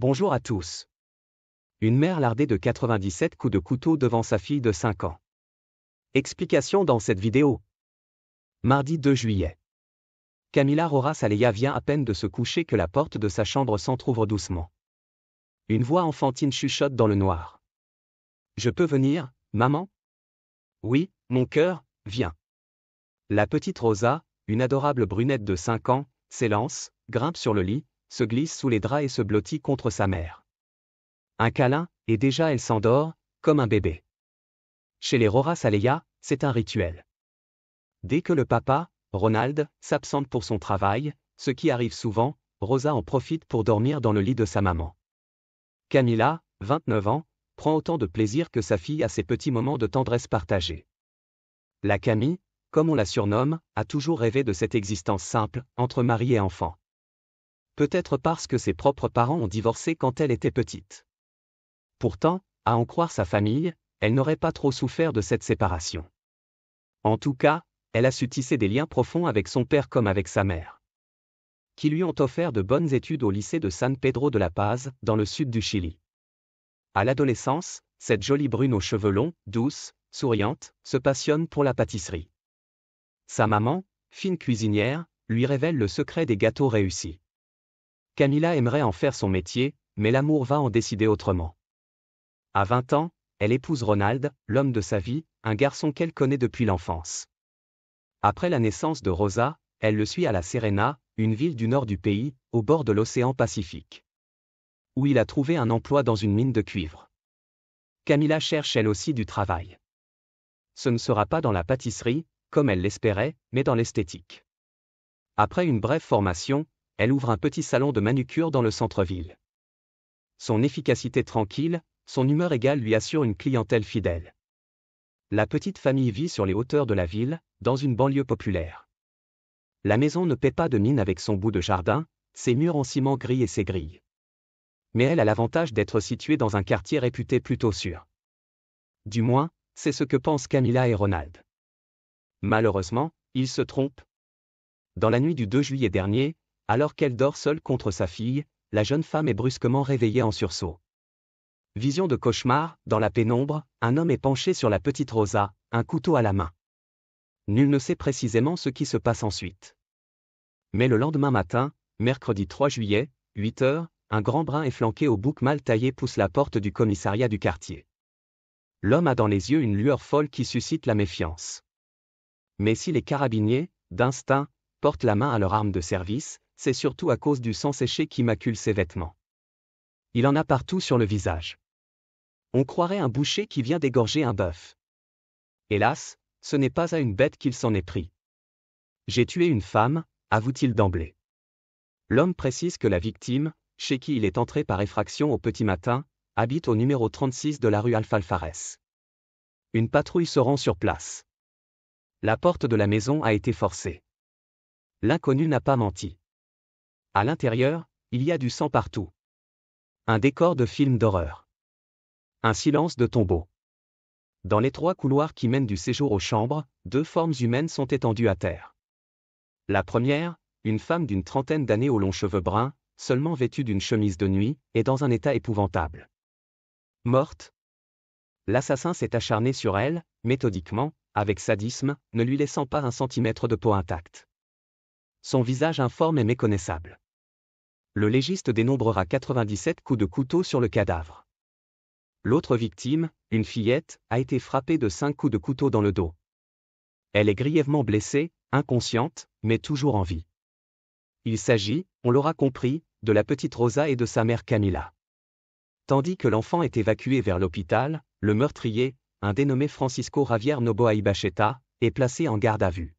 Bonjour à tous. Une mère lardée de 97 coups de couteau devant sa fille de 5 ans. Explication dans cette vidéo. Mardi 2 juillet. Camila Rora Saleya vient à peine de se coucher que la porte de sa chambre s'entr'ouvre doucement. Une voix enfantine chuchote dans le noir. Je peux venir, maman Oui, mon cœur, viens. La petite Rosa, une adorable brunette de 5 ans, s'élance, grimpe sur le lit, se glisse sous les draps et se blottit contre sa mère. Un câlin, et déjà elle s'endort, comme un bébé. Chez les Rora Saleya, c'est un rituel. Dès que le papa, Ronald, s'absente pour son travail, ce qui arrive souvent, Rosa en profite pour dormir dans le lit de sa maman. Camilla, 29 ans, prend autant de plaisir que sa fille à ces petits moments de tendresse partagée. La Camille, comme on la surnomme, a toujours rêvé de cette existence simple, entre mari et enfant peut-être parce que ses propres parents ont divorcé quand elle était petite. Pourtant, à en croire sa famille, elle n'aurait pas trop souffert de cette séparation. En tout cas, elle a su tisser des liens profonds avec son père comme avec sa mère. Qui lui ont offert de bonnes études au lycée de San Pedro de la Paz, dans le sud du Chili. À l'adolescence, cette jolie brune aux cheveux longs, douce, souriante, se passionne pour la pâtisserie. Sa maman, fine cuisinière, lui révèle le secret des gâteaux réussis. Camilla aimerait en faire son métier, mais l'amour va en décider autrement. À 20 ans, elle épouse Ronald, l'homme de sa vie, un garçon qu'elle connaît depuis l'enfance. Après la naissance de Rosa, elle le suit à la Serena, une ville du nord du pays, au bord de l'océan Pacifique. Où il a trouvé un emploi dans une mine de cuivre. Camilla cherche elle aussi du travail. Ce ne sera pas dans la pâtisserie, comme elle l'espérait, mais dans l'esthétique. Après une brève formation, elle ouvre un petit salon de manucure dans le centre-ville. Son efficacité tranquille, son humeur égale lui assure une clientèle fidèle. La petite famille vit sur les hauteurs de la ville, dans une banlieue populaire. La maison ne paie pas de mine avec son bout de jardin, ses murs en ciment gris et ses grilles. Mais elle a l'avantage d'être située dans un quartier réputé plutôt sûr. Du moins, c'est ce que pensent Camilla et Ronald. Malheureusement, ils se trompent. Dans la nuit du 2 juillet dernier, alors qu'elle dort seule contre sa fille, la jeune femme est brusquement réveillée en sursaut. Vision de cauchemar, dans la pénombre, un homme est penché sur la petite Rosa, un couteau à la main. Nul ne sait précisément ce qui se passe ensuite. Mais le lendemain matin, mercredi 3 juillet, 8 heures, un grand brin efflanqué au bouc mal taillé pousse la porte du commissariat du quartier. L'homme a dans les yeux une lueur folle qui suscite la méfiance. Mais si les carabiniers, d'instinct, portent la main à leur arme de service, c'est surtout à cause du sang séché qui macule ses vêtements. Il en a partout sur le visage. On croirait un boucher qui vient d'égorger un bœuf. Hélas, ce n'est pas à une bête qu'il s'en est pris. J'ai tué une femme, avoue-t-il d'emblée. L'homme précise que la victime, chez qui il est entré par effraction au petit matin, habite au numéro 36 de la rue Alfalfares. Une patrouille se rend sur place. La porte de la maison a été forcée. L'inconnu n'a pas menti. À l'intérieur, il y a du sang partout. Un décor de film d'horreur. Un silence de tombeau. Dans les trois couloirs qui mènent du séjour aux chambres, deux formes humaines sont étendues à terre. La première, une femme d'une trentaine d'années aux longs cheveux bruns, seulement vêtue d'une chemise de nuit, est dans un état épouvantable. Morte. L'assassin s'est acharné sur elle, méthodiquement, avec sadisme, ne lui laissant pas un centimètre de peau intacte. Son visage informe est méconnaissable. Le légiste dénombrera 97 coups de couteau sur le cadavre. L'autre victime, une fillette, a été frappée de 5 coups de couteau dans le dos. Elle est grièvement blessée, inconsciente, mais toujours en vie. Il s'agit, on l'aura compris, de la petite Rosa et de sa mère Camilla. Tandis que l'enfant est évacué vers l'hôpital, le meurtrier, un dénommé Francisco Javier Noboa Ibacheta, est placé en garde à vue.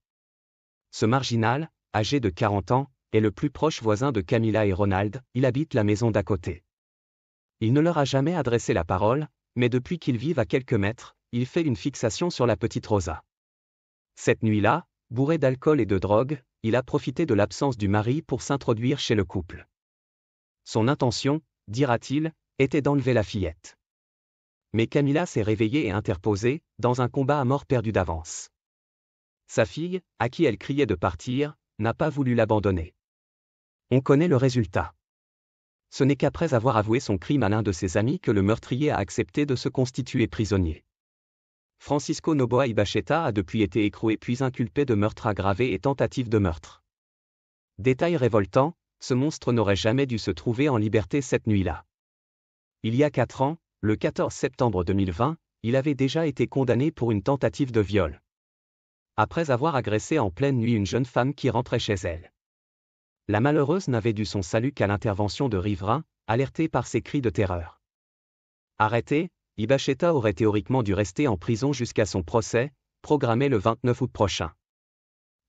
Ce marginal, âgé de 40 ans, est le plus proche voisin de Camilla et Ronald, il habite la maison d'à côté. Il ne leur a jamais adressé la parole, mais depuis qu'ils vivent à quelques mètres, il fait une fixation sur la petite Rosa. Cette nuit-là, bourré d'alcool et de drogue, il a profité de l'absence du mari pour s'introduire chez le couple. Son intention, dira-t-il, était d'enlever la fillette. Mais Camilla s'est réveillée et interposée, dans un combat à mort perdu d'avance. Sa fille, à qui elle criait de partir, n'a pas voulu l'abandonner. On connaît le résultat. Ce n'est qu'après avoir avoué son crime à l'un de ses amis que le meurtrier a accepté de se constituer prisonnier. Francisco Noboa Ibacheta a depuis été écroué puis inculpé de meurtre aggravé et tentative de meurtre. Détail révoltant, ce monstre n'aurait jamais dû se trouver en liberté cette nuit-là. Il y a quatre ans, le 14 septembre 2020, il avait déjà été condamné pour une tentative de viol. Après avoir agressé en pleine nuit une jeune femme qui rentrait chez elle. La malheureuse n'avait dû son salut qu'à l'intervention de riverains, alerté par ses cris de terreur. Arrêté, Ibacheta aurait théoriquement dû rester en prison jusqu'à son procès, programmé le 29 août prochain.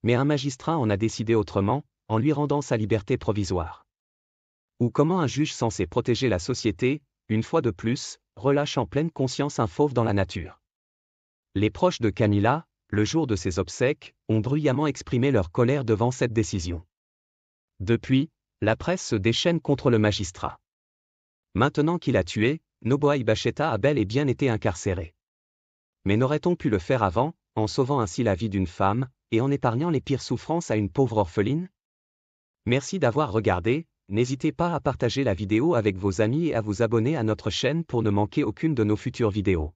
Mais un magistrat en a décidé autrement, en lui rendant sa liberté provisoire. Ou comment un juge censé protéger la société, une fois de plus, relâche en pleine conscience un fauve dans la nature. Les proches de Camilla, le jour de ses obsèques, ont bruyamment exprimé leur colère devant cette décision. Depuis, la presse se déchaîne contre le magistrat. Maintenant qu'il a tué, Noboa Bacheta a bel et bien été incarcéré. Mais n'aurait-on pu le faire avant, en sauvant ainsi la vie d'une femme, et en épargnant les pires souffrances à une pauvre orpheline Merci d'avoir regardé, n'hésitez pas à partager la vidéo avec vos amis et à vous abonner à notre chaîne pour ne manquer aucune de nos futures vidéos.